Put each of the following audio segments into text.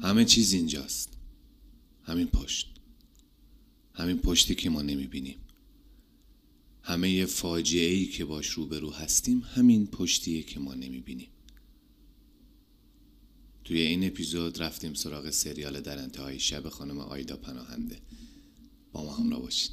همه چیز اینجاست همین پشت همین پشتی که ما نمیبینیم همه فاجعه ای که باش روبرو هستیم همین پشتیه که ما نمیبینیم توی این اپیزود رفتیم سراغ سریال در انتهای شب خانم آیدا پناهنده با ما همراه باشید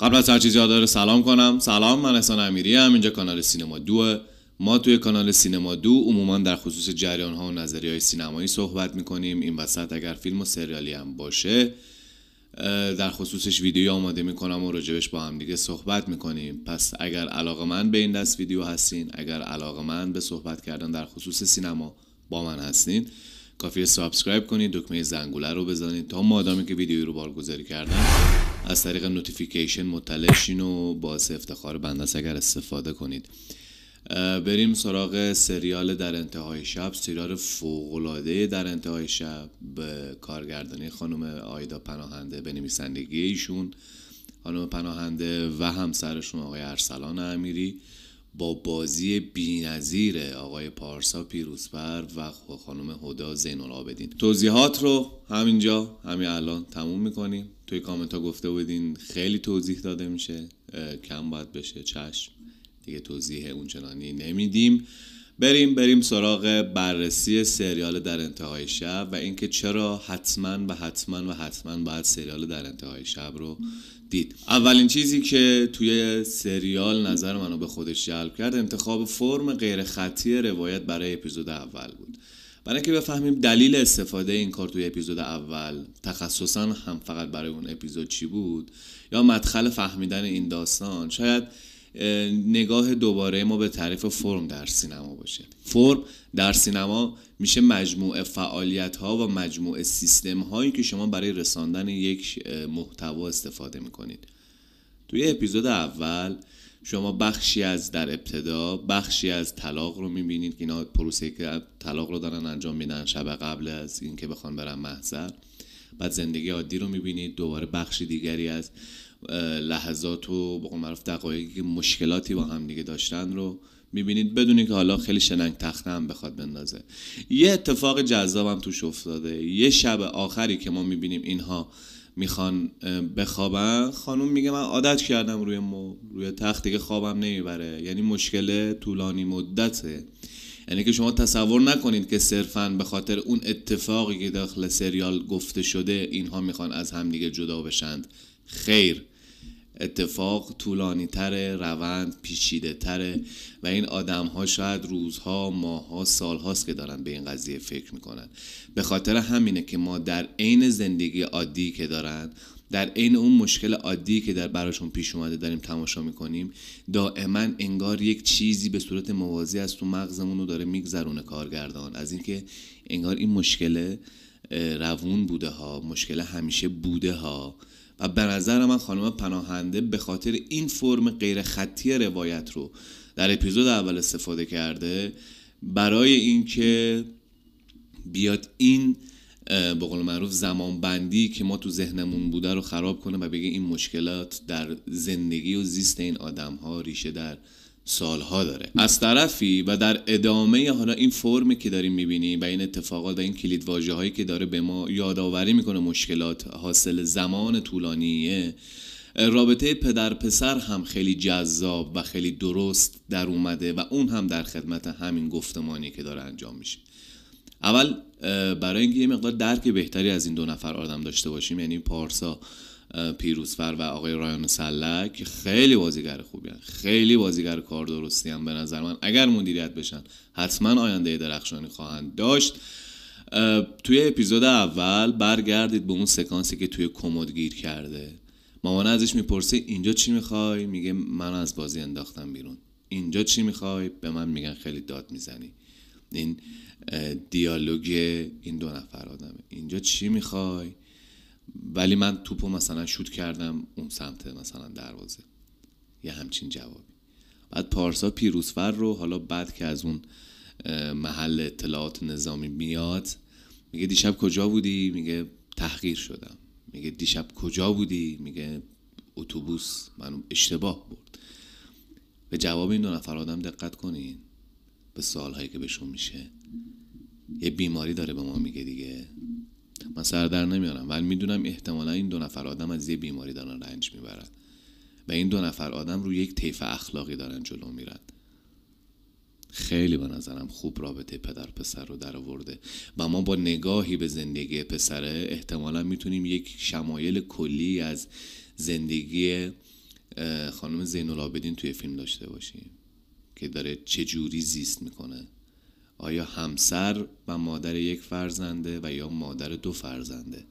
قبل از هر چیزی داره سلام کنم سلام من احسان امیری هم اینجا کانال سینما دوه ما توی کانال سینما دو عموما در خصوص جریان ها و نظری های سینمایی صحبت میکنیم این وسط اگر فیلم و سریالی هم باشه در خصوصش ویدیو آماده میکنم و راجبش با هم دیگه صحبت میکنیم پس اگر علاقه من به این دست ویدیو هستین اگر علاقه من به صحبت کردن در خصوص سینما با من هستین کافیه سابسکرایب کنید دکمه زنگوله رو بزنید تا مادامی که ویدیو رو بارگذاری کردن از طریق نوتیفیکیشن مطلع شین و باعث افتخار بنده اگر استفاده کنید بریم سراغ سریال در انتهای شب سریال فوقلاده در انتهای شب به کارگردانی خانم آیدا پناهنده به نویسندگی ایشون خانم پناهنده و همسرشون آقای ارسلان امیری با بازی بینظیر آقای پارسا پیروزبر و خانم هدا زین العابدین توضیحات رو همینجا همین الان تموم میکنیم توی کامنت ها گفته بودین خیلی توضیح داده میشه کم باید بشه چشم دیگه توضیح اونچنانی نمیدیم بریم بریم سراغ بررسی سریال در انتهای شب و اینکه چرا حتما و حتما و حتما باید سریال در انتهای شب رو دید اولین چیزی که توی سریال نظر منو به خودش جلب کرد انتخاب فرم غیر خطی روایت برای اپیزود اول بود برای اینکه بفهمیم دلیل استفاده این کار توی اپیزود اول تخصصا هم فقط برای اون اپیزود چی بود یا مدخل فهمیدن این داستان شاید نگاه دوباره ما به تعریف فرم در سینما باشه فرم در سینما میشه مجموعه فعالیت ها و مجموعه سیستم هایی که شما برای رساندن یک محتوا استفاده میکنید توی اپیزود اول شما بخشی از در ابتدا بخشی از طلاق رو میبینید که اینا پروسه که طلاق رو دارن انجام میدن شب قبل از اینکه بخوان برن محضر بعد زندگی عادی رو میبینید دوباره بخشی دیگری از لحظات و به معروف دقایقی که مشکلاتی با هم دیگه داشتن رو میبینید بدون که حالا خیلی شننگ تخته هم بخواد بندازه یه اتفاق جذابم توش افتاده یه شب آخری که ما میبینیم اینها میخوان بخوابن خانم میگه من عادت کردم روی مو روی تخت دیگه خوابم نمیبره یعنی مشکل طولانی مدته یعنی که شما تصور نکنید که صرفا به خاطر اون اتفاقی که داخل سریال گفته شده اینها میخوان از همدیگه جدا بشند خیر اتفاق طولانی تره روند پیچیده تره و این آدم ها شاید روزها ماها سالهاست که دارن به این قضیه فکر میکنن به خاطر همینه که ما در عین زندگی عادی که دارن در عین اون مشکل عادی که در براشون پیش اومده داریم تماشا میکنیم دائما انگار یک چیزی به صورت موازی از تو مغزمون رو داره میگذرونه کارگردان از اینکه انگار این مشکل روون بوده ها مشکل همیشه بوده ها و به نظر من خانم پناهنده به خاطر این فرم غیر خطی روایت رو در اپیزود اول استفاده کرده برای اینکه بیاد این به قول معروف زمان بندی که ما تو ذهنمون بوده رو خراب کنه و بگه این مشکلات در زندگی و زیست این آدم ها ریشه در سالها داره از طرفی و در ادامه حالا این فرمی که داریم میبینیم و این اتفاقات و این کلید هایی که داره به ما یادآوری میکنه مشکلات حاصل زمان طولانیه رابطه پدر پسر هم خیلی جذاب و خیلی درست در اومده و اون هم در خدمت همین گفتمانی که داره انجام میشه اول برای اینکه یه مقدار درک بهتری از این دو نفر آدم داشته باشیم یعنی پارسا پیروزفر و آقای رایان سلک خیلی بازیگر خوبی هن. خیلی بازیگر کار درستی هم به نظر من اگر مدیریت بشن حتما آینده درخشانی خواهند داشت توی اپیزود اول برگردید به اون سکانسی که توی کمد گیر کرده مامانه ازش میپرسه اینجا چی میخوای میگه من از بازی انداختم بیرون اینجا چی میخوای به من میگن خیلی داد میزنی این دیالوگ این دو نفر آدمه اینجا چی میخوای ولی من توپو مثلا شوت کردم اون سمت مثلا دروازه یه همچین جوابی بعد پارسا پیروزفر رو حالا بعد که از اون محل اطلاعات نظامی میاد میگه دیشب کجا بودی میگه تحقیر شدم میگه دیشب کجا بودی میگه اتوبوس منو اشتباه برد به جواب این دو نفر آدم دقت کنین به هایی که بهشون میشه یه بیماری داره به ما میگه دیگه من سر در نمیارم ولی میدونم احتمالا این دو نفر آدم از یه بیماری دارن رنج میبرن و این دو نفر آدم رو یک طیف اخلاقی دارن جلو میرن خیلی به نظرم خوب رابطه پدر پسر رو در آورده و ما با نگاهی به زندگی پسره احتمالا میتونیم یک شمایل کلی از زندگی خانم زین العابدین توی فیلم داشته باشیم که داره چجوری زیست میکنه آیا همسر و مادر یک فرزنده و یا مادر دو فرزنده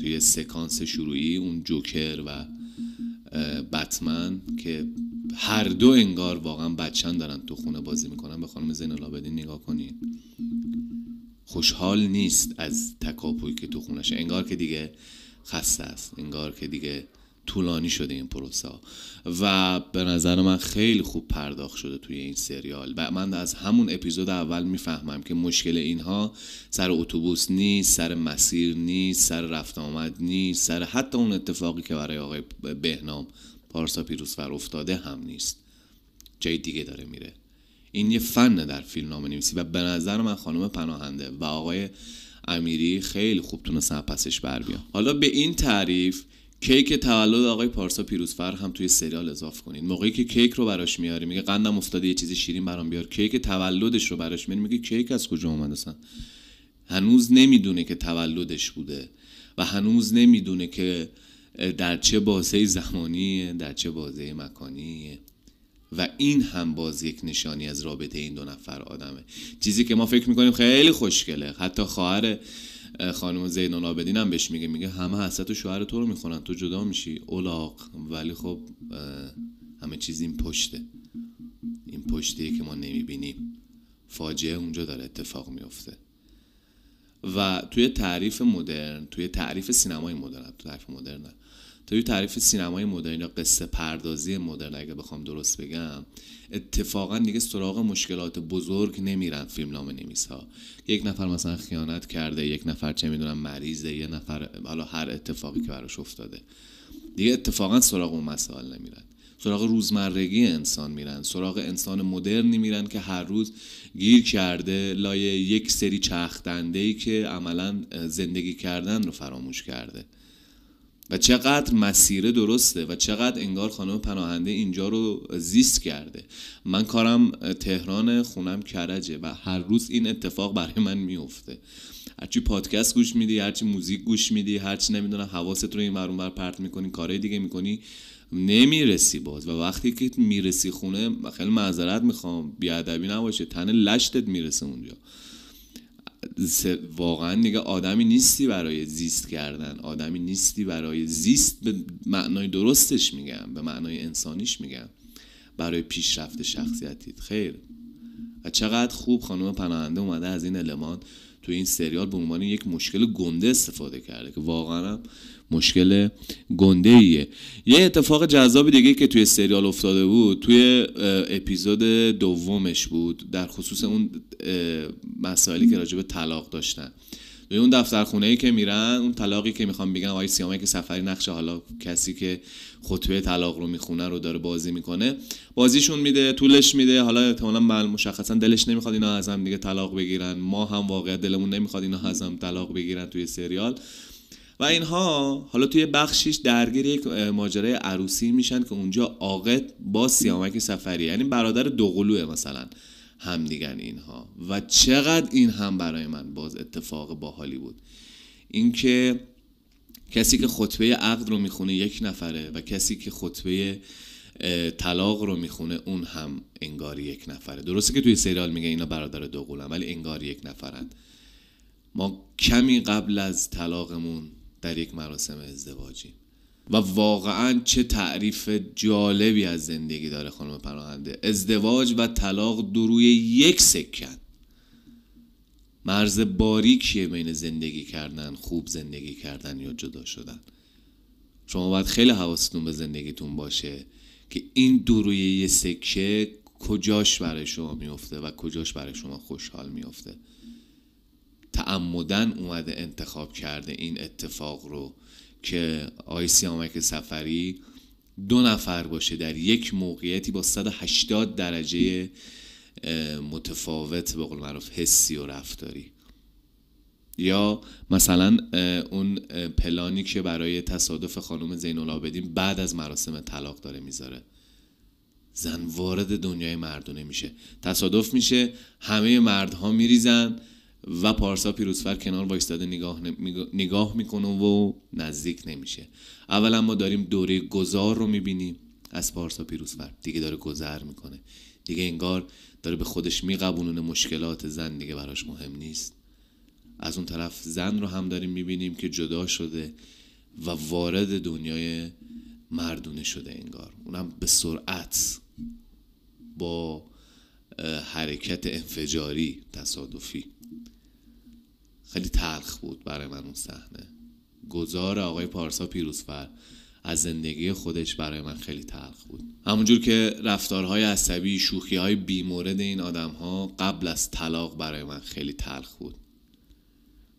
توی سکانس شروعی اون جوکر و بتمن که هر دو انگار واقعا بچن دارن تو خونه بازی میکنن به خانم زین لابدین نگاه کنین خوشحال نیست از تکاپوی که تو شد انگار که دیگه خسته است انگار که دیگه طولانی شده این پروسه و به نظر من خیلی خوب پرداخت شده توی این سریال و من از همون اپیزود اول میفهمم که مشکل اینها سر اتوبوس نیست سر مسیر نیست سر رفت آمد نیست سر حتی اون اتفاقی که برای آقای بهنام پارسا پیروزفر افتاده هم نیست جای دیگه داره میره این یه فن در فیلم نام و به نظر من خانم پناهنده و آقای امیری خیلی خوب تونستن پسش بر حالا به این تعریف کیک تولد آقای پارسا پیروزفر هم توی سریال اضافه کنین موقعی که کیک رو براش میاری میگه قندم افتاده یه چیزی شیرین برام بیار کیک تولدش رو براش میاری میگه کیک از کجا اومد اصلا هنوز نمیدونه که تولدش بوده و هنوز نمیدونه که در چه بازه زمانیه در چه بازه مکانی و این هم باز یک نشانی از رابطه این دو نفر آدمه چیزی که ما فکر میکنیم خیلی خوشگله حتی خواهر خانم زین آبدین هم بهش میگه میگه همه حسرت و شوهر تو رو میخونن تو جدا میشی اولاق ولی خب همه چیز این پشته این پشتیه که ما نمیبینیم فاجعه اونجا داره اتفاق میفته و توی تعریف مدرن توی تعریف سینمای مدرن تو تعریف مدرن یه تعریف سینمای مدرن یا قصه پردازی مدرن اگه بخوام درست بگم اتفاقا دیگه سراغ مشکلات بزرگ نمیرن فیلم نام نویس ها یک نفر مثلا خیانت کرده یک نفر چه میدونم مریضه یه نفر حالا هر اتفاقی که براش افتاده دیگه اتفاقا سراغ اون مسائل نمیرن سراغ روزمرگی انسان میرن سراغ انسان مدرنی میرن که هر روز گیر کرده لایه یک سری چرخ که عملا زندگی کردن رو فراموش کرده و چقدر مسیر درسته و چقدر انگار خانم پناهنده اینجا رو زیست کرده من کارم تهران خونم کرجه و هر روز این اتفاق برای من میفته هرچی پادکست گوش میدی هرچی موزیک گوش میدی هرچی نمیدونم حواست رو این مرون بر پرت میکنی کارهای دیگه میکنی نمیرسی باز و وقتی که میرسی خونه خیلی معذرت میخوام بیادبی نباشه تن لشتت میرسه اونجا واقعا دیگه آدمی نیستی برای زیست کردن آدمی نیستی برای زیست به معنای درستش میگم به معنای انسانیش میگم برای پیشرفت شخصیتیت خیر و چقدر خوب خانم پناهنده اومده از این المان تو این سریال به عنوان یک مشکل گنده استفاده کرده که واقعا مشکل گنده ایه یه اتفاق جذاب دیگه که توی سریال افتاده بود توی اپیزود دومش بود در خصوص اون مسائلی که راجب طلاق داشتن به اون دفتر ای که میرن اون طلاقی که میخوام بگم آقای سیامک سفری نقشه حالا کسی که خطبه طلاق رو میخونه رو داره بازی میکنه بازیشون میده طولش میده حالا احتمالاً مل مشخصا دلش نمیخواد اینا از دیگه طلاق بگیرن ما هم واقعا دلمون نمیخواد اینا از طلاق بگیرن توی سریال و اینها حالا توی بخشیش درگیر یک ماجرای عروسی میشن که اونجا عاقد با سیامک سفری یعنی برادر دوقلوه مثلا همدیگر اینها و چقدر این هم برای من باز اتفاق باحالی بود اینکه کسی که خطبه عقد رو میخونه یک نفره و کسی که خطبه طلاق رو میخونه اون هم انگار یک نفره درسته که توی سریال میگه اینا برادر دو هم ولی انگار یک نفرند ما کمی قبل از طلاقمون در یک مراسم ازدواجیم و واقعا چه تعریف جالبی از زندگی داره خانم پناهنده ازدواج و طلاق دو یک سکن مرز باریکیه بین زندگی کردن خوب زندگی کردن یا جدا شدن شما باید خیلی حواستون به زندگیتون باشه که این دورویه یه سکه کجاش برای شما میفته و کجاش برای شما خوشحال میفته تعمدن اومده انتخاب کرده این اتفاق رو که آقای سیامک سفری دو نفر باشه در یک موقعیتی با 180 درجه متفاوت به قول معروف حسی و رفتاری یا مثلا اون پلانی که برای تصادف خانم زین العابدین بعد از مراسم طلاق داره میذاره زن وارد دنیای مردونه میشه تصادف میشه همه مردها میریزن و پارسا پیروزفر کنار وایستاده نگاه, نگاه میکنه و نزدیک نمیشه اولا ما داریم دوره گذار رو میبینیم از پارسا پیروزفر دیگه داره گذر میکنه دیگه انگار داره به خودش میقبونونه مشکلات زن دیگه براش مهم نیست از اون طرف زن رو هم داریم میبینیم که جدا شده و وارد دنیای مردونه شده انگار اونم به سرعت با حرکت انفجاری تصادفی خیلی تلخ بود برای من اون صحنه گذار آقای پارسا پیروزفر از زندگی خودش برای من خیلی تلخ بود همونجور که رفتارهای عصبی شوخیهای بیمورد این آدم ها قبل از طلاق برای من خیلی تلخ بود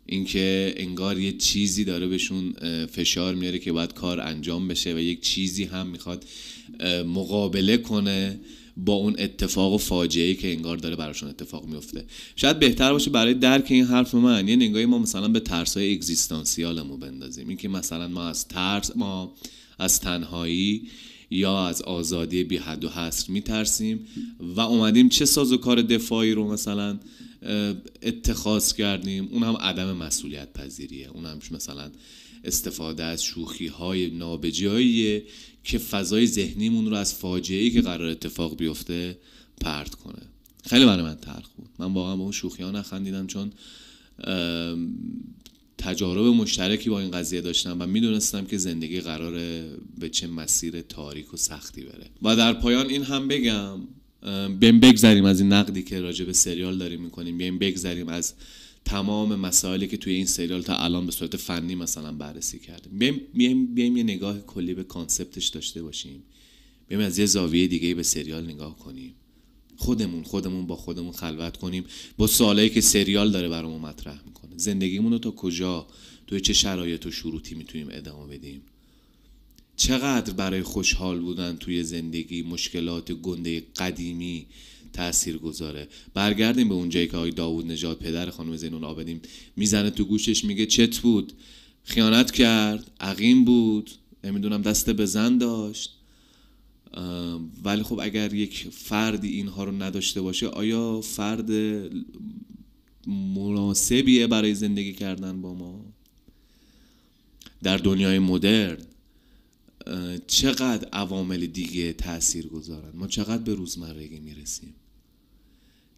اینکه انگار یه چیزی داره بهشون فشار میاره که باید کار انجام بشه و یک چیزی هم میخواد مقابله کنه با اون اتفاق و فاجعه که انگار داره براشون اتفاق میفته شاید بهتر باشه برای درک این حرف من یه نگاهی ما مثلا به ترس های اگزیستانسیالمون بندازیم اینکه مثلا ما از ترس ما از تنهایی یا از آزادی بی حد و حصر میترسیم و اومدیم چه ساز و کار دفاعی رو مثلا اتخاذ کردیم اون هم عدم مسئولیت پذیریه اون هم مثلا استفاده از شوخی های نابجاییه که فضای ذهنیمون رو از فاجعه که قرار اتفاق بیفته پرت کنه خیلی برای من ترخ بود من واقعا به اون شوخی ها نخندیدم چون تجارب مشترکی با این قضیه داشتم و میدونستم که زندگی قراره به چه مسیر تاریک و سختی بره و در پایان این هم بگم بیم بگذریم از این نقدی که راجع به سریال داریم میکنیم بیم بگذریم از تمام مسائلی که توی این سریال تا الان به صورت فنی مثلا بررسی کرده بیایم, بیایم, یه نگاه کلی به کانسپتش داشته باشیم بیایم از یه زاویه دیگه به سریال نگاه کنیم خودمون خودمون با خودمون خلوت کنیم با سوالایی که سریال داره برامون مطرح میکنه زندگیمون رو تا کجا توی چه شرایط و شروطی میتونیم ادامه بدیم چقدر برای خوشحال بودن توی زندگی مشکلات گنده قدیمی تأثیر گذاره برگردیم به اونجایی که آقای داوود نژاد پدر خانم زینون آبدیم میزنه تو گوشش میگه چت بود خیانت کرد عقیم بود نمیدونم دست به زن داشت ولی خب اگر یک فردی اینها رو نداشته باشه آیا فرد مناسبیه برای زندگی کردن با ما در دنیای مدرن چقدر عوامل دیگه تاثیر گذارن ما چقدر به روزمرگی میرسیم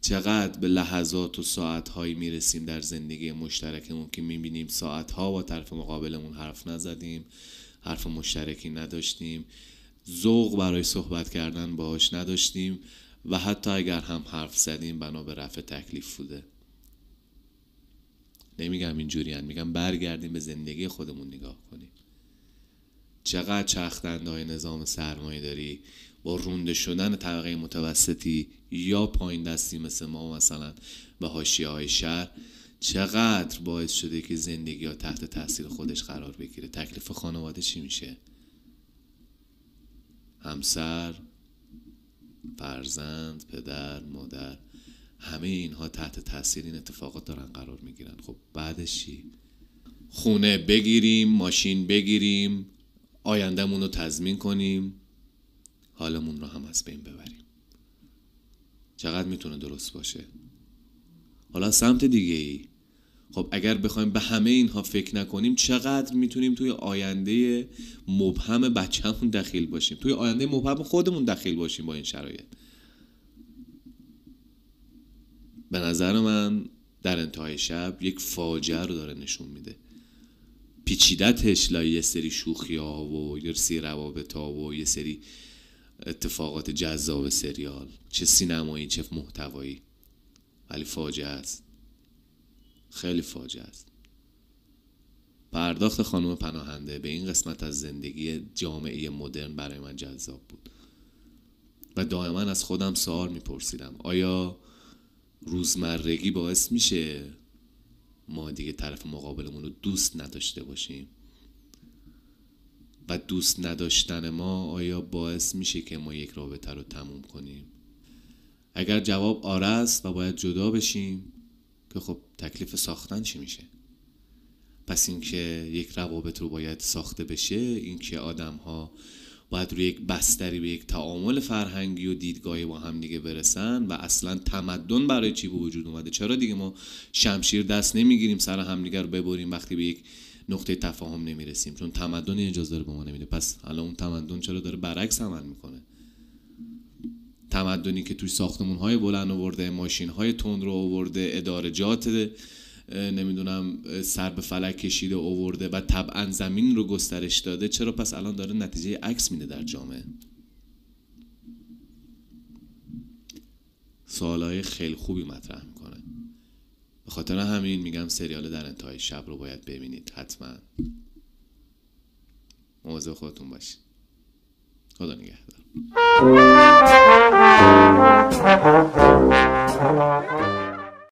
چقدر به لحظات و ساعتهایی میرسیم در زندگی مشترکمون که میبینیم ساعتها با طرف مقابلمون حرف نزدیم حرف مشترکی نداشتیم ذوق برای صحبت کردن باهاش نداشتیم و حتی اگر هم حرف زدیم بنا به رفع تکلیف بوده نمیگم اینجوری میگم برگردیم به زندگی خودمون نگاه کنیم چقدر چرخدنده نظام سرمایه داری با رونده شدن طبقه متوسطی یا پایین دستی مثل ما مثلا به هاشی های شهر چقدر باعث شده که زندگی ها تحت تاثیر خودش قرار بگیره تکلیف خانواده چی میشه همسر فرزند پدر مادر همه اینها تحت تاثیر این اتفاقات دارن قرار میگیرن خب بعدش چی خونه بگیریم ماشین بگیریم آیندهمون رو تضمین کنیم حالمون رو هم از بین ببریم چقدر میتونه درست باشه حالا سمت دیگه ای خب اگر بخوایم به همه اینها فکر نکنیم چقدر میتونیم توی آینده مبهم بچهمون دخیل باشیم توی آینده مبهم خودمون دخیل باشیم با این شرایط به نظر من در انتهای شب یک فاجعه رو داره نشون میده پیچیدت لای یه سری شوخی ها و یه سری روابط ها و یه سری اتفاقات جذاب سریال چه سینمایی چه محتوایی ولی فاجعه است خیلی فاجعه است پرداخت خانم پناهنده به این قسمت از زندگی جامعه مدرن برای من جذاب بود و دائما از خودم سوال میپرسیدم آیا روزمرگی باعث میشه ما دیگه طرف مقابلمون رو دوست نداشته باشیم و دوست نداشتن ما آیا باعث میشه که ما یک رابطه رو تموم کنیم اگر جواب آره است و باید جدا بشیم که خب تکلیف ساختن چی میشه پس اینکه یک روابط رو باید ساخته بشه اینکه آدم ها باید روی یک بستری به یک تعامل فرهنگی و دیدگاهی با هم دیگه برسن و اصلا تمدن برای چی به وجود اومده چرا دیگه ما شمشیر دست نمیگیریم سر همدیگه رو ببریم وقتی به یک نقطه تفاهم نمیرسیم چون تمدن اجازه داره به ما نمیده پس الان اون تمدن چرا داره برعکس عمل میکنه تمدنی که توی ساختمون های بلند آورده ماشین های تند رو آورده جاته نمیدونم سر به فلک کشیده آورده و طبعا زمین رو گسترش داده چرا پس الان داره نتیجه عکس میده در جامعه های خیلی خوبی مطرح به خاطر همین میگم سریال در انتهای شب رو باید ببینید حتما موضوع خودتون باشید خدا نگهدار